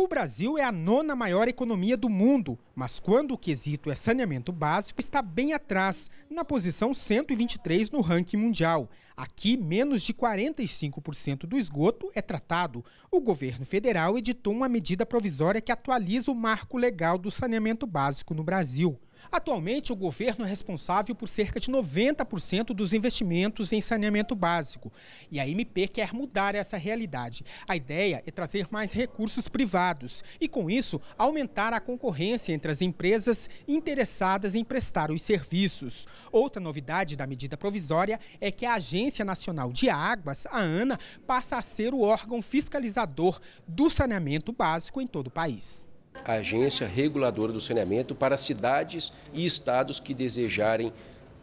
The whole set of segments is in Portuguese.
O Brasil é a nona maior economia do mundo, mas quando o quesito é saneamento básico, está bem atrás, na posição 123 no ranking mundial. Aqui, menos de 45% do esgoto é tratado. O governo federal editou uma medida provisória que atualiza o marco legal do saneamento básico no Brasil. Atualmente, o governo é responsável por cerca de 90% dos investimentos em saneamento básico. E a MP quer mudar essa realidade. A ideia é trazer mais recursos privados e, com isso, aumentar a concorrência entre as empresas interessadas em prestar os serviços. Outra novidade da medida provisória é que a Agência Nacional de Águas, a ANA, passa a ser o órgão fiscalizador do saneamento básico em todo o país a agência reguladora do saneamento para cidades e estados que desejarem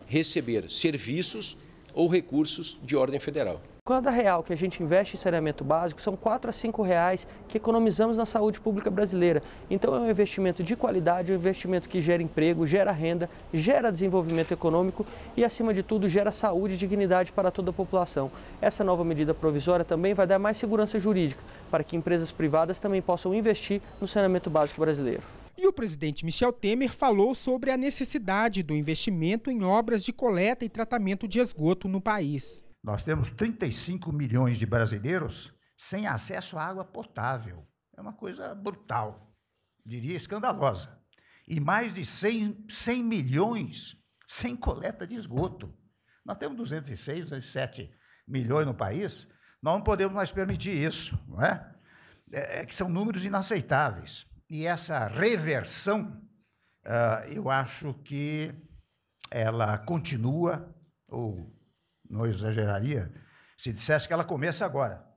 receber serviços ou recursos de ordem federal. Cada real que a gente investe em saneamento básico são 4 a 5 reais que economizamos na saúde pública brasileira. Então é um investimento de qualidade, é um investimento que gera emprego, gera renda, gera desenvolvimento econômico e, acima de tudo, gera saúde e dignidade para toda a população. Essa nova medida provisória também vai dar mais segurança jurídica para que empresas privadas também possam investir no saneamento básico brasileiro. E o presidente Michel Temer falou sobre a necessidade do investimento em obras de coleta e tratamento de esgoto no país. Nós temos 35 milhões de brasileiros sem acesso à água potável. É uma coisa brutal, diria escandalosa. E mais de 100, 100 milhões sem coleta de esgoto. Nós temos 206, 207 milhões no país, nós não podemos mais permitir isso, não é? é, é que são números inaceitáveis. E essa reversão, uh, eu acho que ela continua, ou não exageraria se dissesse que ela começa agora.